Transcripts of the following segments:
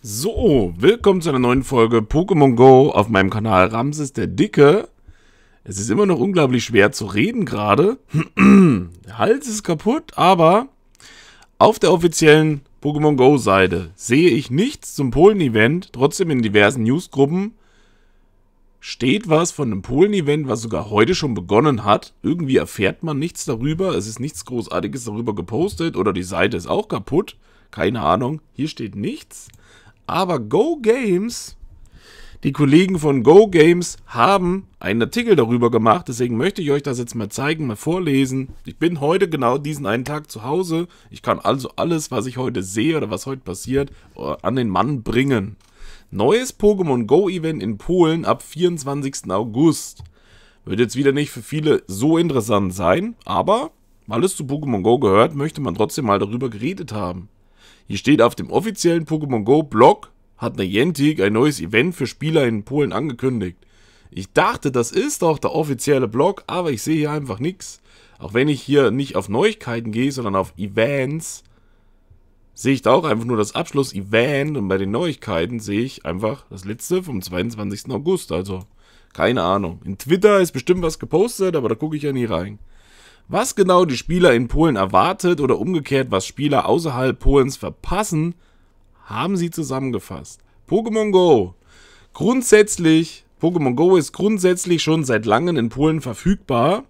So, willkommen zu einer neuen Folge Pokémon Go auf meinem Kanal Ramses der Dicke. Es ist immer noch unglaublich schwer zu reden gerade. der Hals ist kaputt, aber auf der offiziellen Pokémon Go Seite sehe ich nichts zum Polen-Event. Trotzdem in diversen Newsgruppen steht was von einem Polen-Event, was sogar heute schon begonnen hat. Irgendwie erfährt man nichts darüber. Es ist nichts Großartiges darüber gepostet oder die Seite ist auch kaputt. Keine Ahnung. Hier steht nichts. Aber Go Games, die Kollegen von Go Games haben einen Artikel darüber gemacht. Deswegen möchte ich euch das jetzt mal zeigen, mal vorlesen. Ich bin heute genau diesen einen Tag zu Hause. Ich kann also alles, was ich heute sehe oder was heute passiert, äh, an den Mann bringen. Neues Pokémon Go Event in Polen ab 24. August. Wird jetzt wieder nicht für viele so interessant sein, aber weil es zu Pokémon Go gehört, möchte man trotzdem mal darüber geredet haben. Hier steht auf dem offiziellen Pokémon Go Blog hat Niantic ein neues Event für Spieler in Polen angekündigt. Ich dachte, das ist doch der offizielle Blog, aber ich sehe hier einfach nichts. Auch wenn ich hier nicht auf Neuigkeiten gehe, sondern auf Events, sehe ich da auch einfach nur das Abschluss-Event und bei den Neuigkeiten sehe ich einfach das letzte vom 22. August. Also keine Ahnung. In Twitter ist bestimmt was gepostet, aber da gucke ich ja nie rein. Was genau die Spieler in Polen erwartet oder umgekehrt, was Spieler außerhalb Polens verpassen, haben sie zusammengefasst. Pokémon Go. Grundsätzlich, Pokémon Go ist grundsätzlich schon seit langem in Polen verfügbar.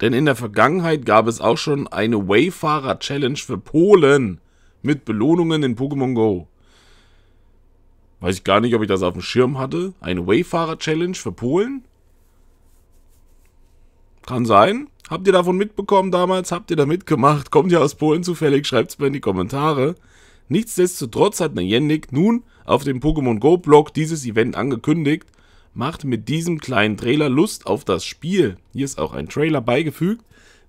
Denn in der Vergangenheit gab es auch schon eine Wayfarer-Challenge für Polen mit Belohnungen in Pokémon Go. Weiß ich gar nicht, ob ich das auf dem Schirm hatte. Eine Wayfarer-Challenge für Polen? Kann sein. Habt ihr davon mitbekommen damals? Habt ihr da mitgemacht? Kommt ihr aus Polen zufällig? Schreibt es mir in die Kommentare. Nichtsdestotrotz hat Niantic nun auf dem Pokémon Go Blog dieses Event angekündigt. Macht mit diesem kleinen Trailer Lust auf das Spiel. Hier ist auch ein Trailer beigefügt.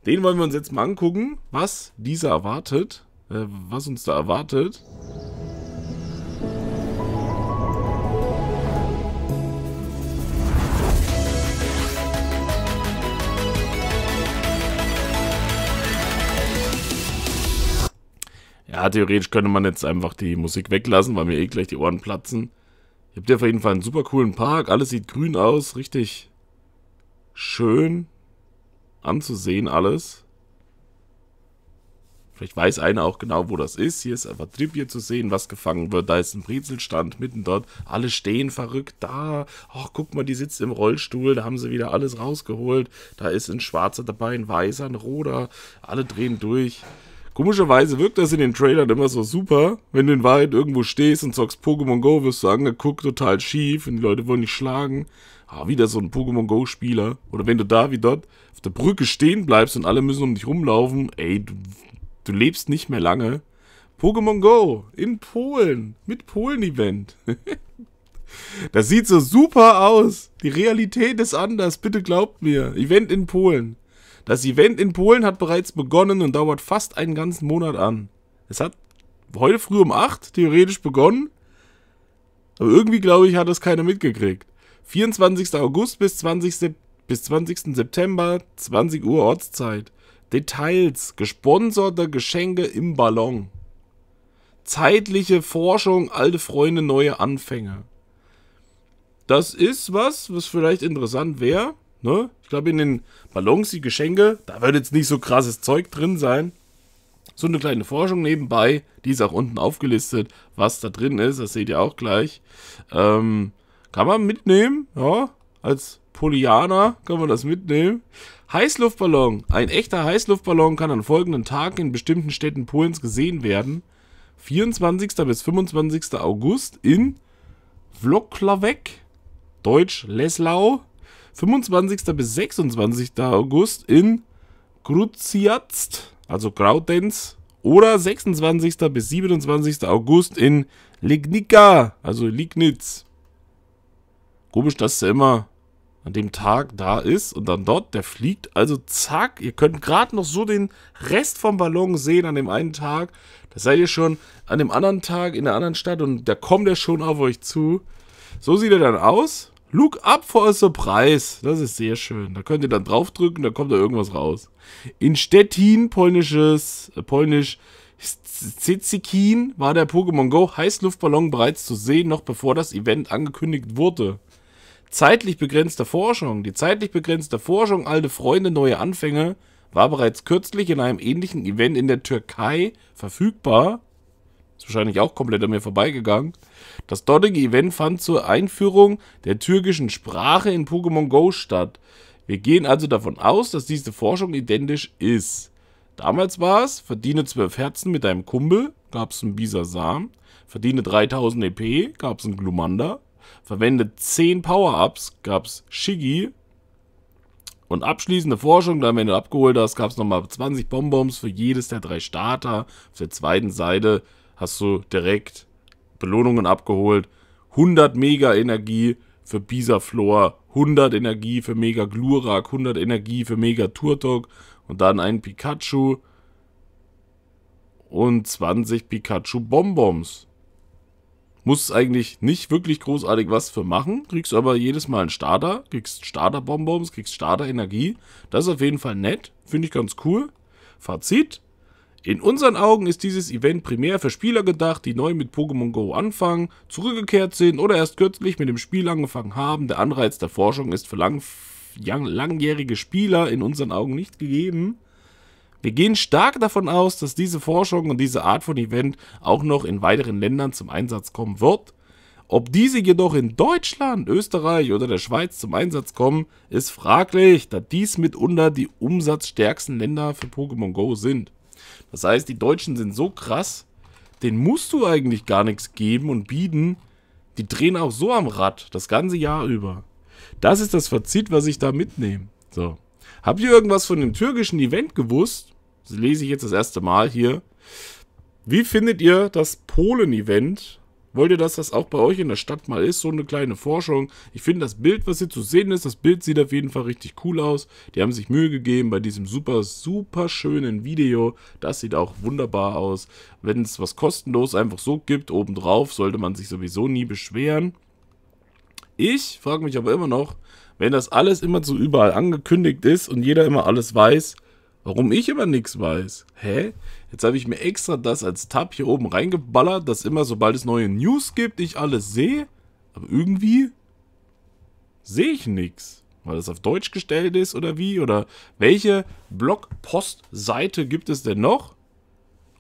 Den wollen wir uns jetzt mal angucken, was dieser erwartet, äh, was uns da erwartet. theoretisch könnte man jetzt einfach die Musik weglassen, weil mir eh gleich die Ohren platzen. Ihr habt ja auf jeden Fall einen super coolen Park. Alles sieht grün aus, richtig schön anzusehen alles. Vielleicht weiß einer auch genau, wo das ist. Hier ist einfach Trippier zu sehen, was gefangen wird. Da ist ein Brezelstand mitten dort. Alle stehen verrückt da. Ach, guck mal, die sitzt im Rollstuhl. Da haben sie wieder alles rausgeholt. Da ist ein Schwarzer dabei, ein Weißer, ein Roder. Alle drehen durch. Komischerweise wirkt das in den Trailern immer so super. Wenn du in Wahrheit irgendwo stehst und zockst Pokémon Go, wirst du angeguckt, total schief und die Leute wollen dich schlagen. Ah, wieder so ein Pokémon Go-Spieler. Oder wenn du da wie dort auf der Brücke stehen bleibst und alle müssen um dich rumlaufen, ey, du, du lebst nicht mehr lange. Pokémon Go in Polen mit Polen-Event. das sieht so super aus. Die Realität ist anders, bitte glaubt mir. Event in Polen. Das Event in Polen hat bereits begonnen und dauert fast einen ganzen Monat an. Es hat heute früh um 8 theoretisch begonnen, aber irgendwie glaube ich, hat das keiner mitgekriegt. 24. August bis 20. bis 20. September, 20 Uhr Ortszeit. Details, gesponserte Geschenke im Ballon. Zeitliche Forschung, alte Freunde, neue Anfänge. Das ist was, was vielleicht interessant wäre. Ne? Ich glaube, in den Ballons, die Geschenke, da wird jetzt nicht so krasses Zeug drin sein. So eine kleine Forschung nebenbei, die ist auch unten aufgelistet, was da drin ist, das seht ihr auch gleich. Ähm, kann man mitnehmen, ja, als Polianer kann man das mitnehmen. Heißluftballon. Ein echter Heißluftballon kann an folgenden Tagen in bestimmten Städten Polens gesehen werden. 24. bis 25. August in Wloklavek, Deutsch Leslau, 25. bis 26. August in Gruziatst, also Graudenz, oder 26. bis 27. August in Lignica, also Lignitz. Komisch, dass er immer an dem Tag da ist und dann dort, der fliegt. Also zack, ihr könnt gerade noch so den Rest vom Ballon sehen an dem einen Tag. Da seid ihr schon an dem anderen Tag in der anderen Stadt und da kommt er schon auf euch zu. So sieht er dann aus. Look up for a surprise. Das ist sehr schön. Da könnt ihr dann draufdrücken, da kommt da irgendwas raus. In Stettin, polnisches, äh, polnisch Szczecin, war der Pokémon Go Heißluftballon bereits zu sehen, noch bevor das Event angekündigt wurde. Zeitlich begrenzte Forschung. Die zeitlich begrenzte Forschung, alte Freunde, neue Anfänge, war bereits kürzlich in einem ähnlichen Event in der Türkei verfügbar ist wahrscheinlich auch komplett an mir vorbeigegangen. Das dortige Event fand zur Einführung der türkischen Sprache in Pokémon Go statt. Wir gehen also davon aus, dass diese Forschung identisch ist. Damals war es, verdiene 12 Herzen mit deinem Kumpel, gab es einen Bisasam, verdiene 3000 EP, gab es einen Glumanda, verwende 10 Power-Ups, gab es Shiggy und abschließende Forschung, dann wenn du abgeholt hast, gab es nochmal 20 Bonbons für jedes der drei Starter auf der zweiten Seite hast du direkt Belohnungen abgeholt. 100 Mega Energie für Bisaflor, 100 Energie für Mega Glurak, 100 Energie für Mega Turtok und dann einen Pikachu und 20 Pikachu Bonbons. Musst eigentlich nicht wirklich großartig was für machen, kriegst aber jedes Mal einen Starter, kriegst Starter-Bonbons, kriegst Starter-Energie. Das ist auf jeden Fall nett, finde ich ganz cool. Fazit, in unseren Augen ist dieses Event primär für Spieler gedacht, die neu mit Pokémon Go anfangen, zurückgekehrt sind oder erst kürzlich mit dem Spiel angefangen haben. Der Anreiz der Forschung ist für lang langjährige Spieler in unseren Augen nicht gegeben. Wir gehen stark davon aus, dass diese Forschung und diese Art von Event auch noch in weiteren Ländern zum Einsatz kommen wird. Ob diese jedoch in Deutschland, Österreich oder der Schweiz zum Einsatz kommen, ist fraglich, da dies mitunter die umsatzstärksten Länder für Pokémon Go sind. Das heißt, die Deutschen sind so krass, denen musst du eigentlich gar nichts geben und bieten. Die drehen auch so am Rad, das ganze Jahr über. Das ist das Fazit, was ich da mitnehme. So. Habt ihr irgendwas von dem türkischen Event gewusst? Das lese ich jetzt das erste Mal hier. Wie findet ihr das Polen-Event? Wollt ihr, dass das auch bei euch in der Stadt mal ist? So eine kleine Forschung. Ich finde das Bild, was hier zu sehen ist, das Bild sieht auf jeden Fall richtig cool aus. Die haben sich Mühe gegeben bei diesem super, super schönen Video. Das sieht auch wunderbar aus. Wenn es was kostenlos einfach so gibt, obendrauf, sollte man sich sowieso nie beschweren. Ich frage mich aber immer noch, wenn das alles immer so überall angekündigt ist und jeder immer alles weiß, Warum ich immer nichts weiß? Hä? Jetzt habe ich mir extra das als Tab hier oben reingeballert, dass immer sobald es neue News gibt, ich alles sehe. Aber irgendwie sehe ich nichts. Weil das auf Deutsch gestellt ist oder wie? Oder welche Blogpostseite gibt es denn noch?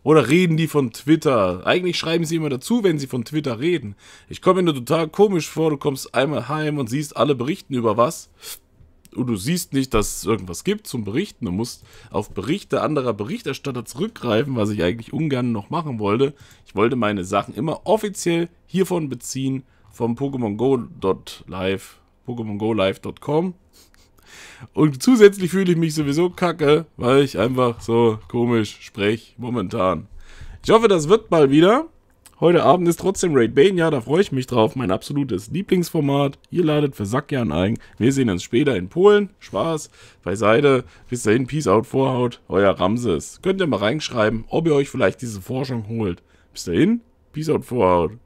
Oder reden die von Twitter? Eigentlich schreiben sie immer dazu, wenn sie von Twitter reden. Ich komme mir nur total komisch vor, du kommst einmal heim und siehst alle berichten über was und du siehst nicht, dass es irgendwas gibt zum Berichten. Du musst auf Berichte anderer Berichterstatter zurückgreifen, was ich eigentlich ungern noch machen wollte. Ich wollte meine Sachen immer offiziell hiervon beziehen, vom Pokémon Go.live, PokémonGoLive.com. Und zusätzlich fühle ich mich sowieso kacke, weil ich einfach so komisch spreche momentan. Ich hoffe, das wird mal wieder. Heute Abend ist trotzdem Raid Bane, ja, da freue ich mich drauf. Mein absolutes Lieblingsformat. Ihr ladet für Sackjahren ein. Wir sehen uns später in Polen. Spaß. Beiseite. Bis dahin, Peace out, Vorhaut. Euer Ramses. Könnt ihr mal reinschreiben, ob ihr euch vielleicht diese Forschung holt. Bis dahin, Peace out, Vorhaut.